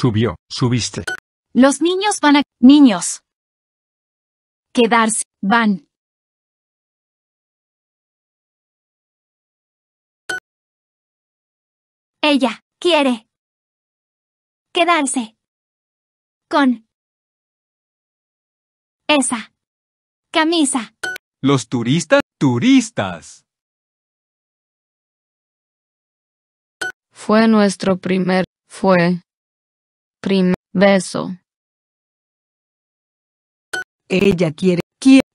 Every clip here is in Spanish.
Subió, subiste. Los niños van a... Niños. Quedarse, van. Ella, quiere. Quedarse. Con. Esa. Camisa. Los turistas, turistas. Fue nuestro primer, fue. Prim beso. Ella quiere,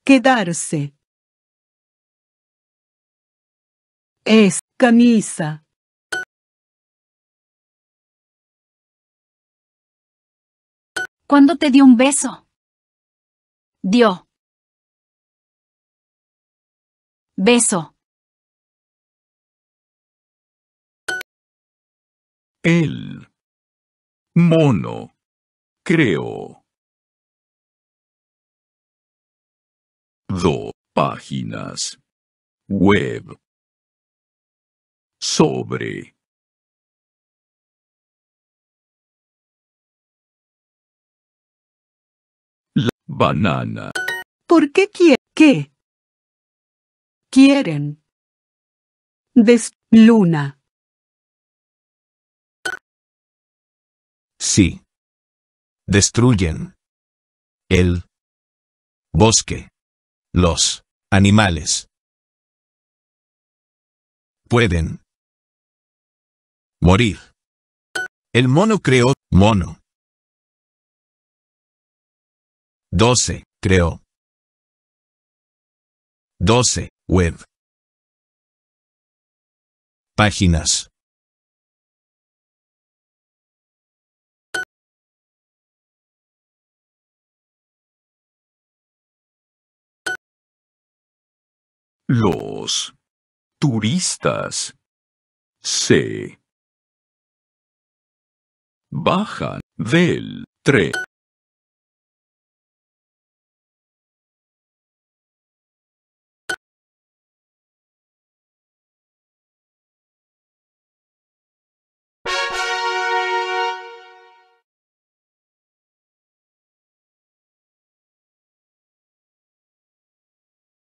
quedarse. Es camisa. ¿Cuándo te dio un beso? Dio. Beso. Él. Mono. Creo. Do. Páginas. Web. Sobre. La banana. ¿Por qué quiere? ¿Qué? Quieren. Des luna. Sí. Destruyen. El bosque. Los animales. Pueden morir. El mono creó mono. 12. Creó. 12. Web. Páginas. Los turistas se bajan del tren.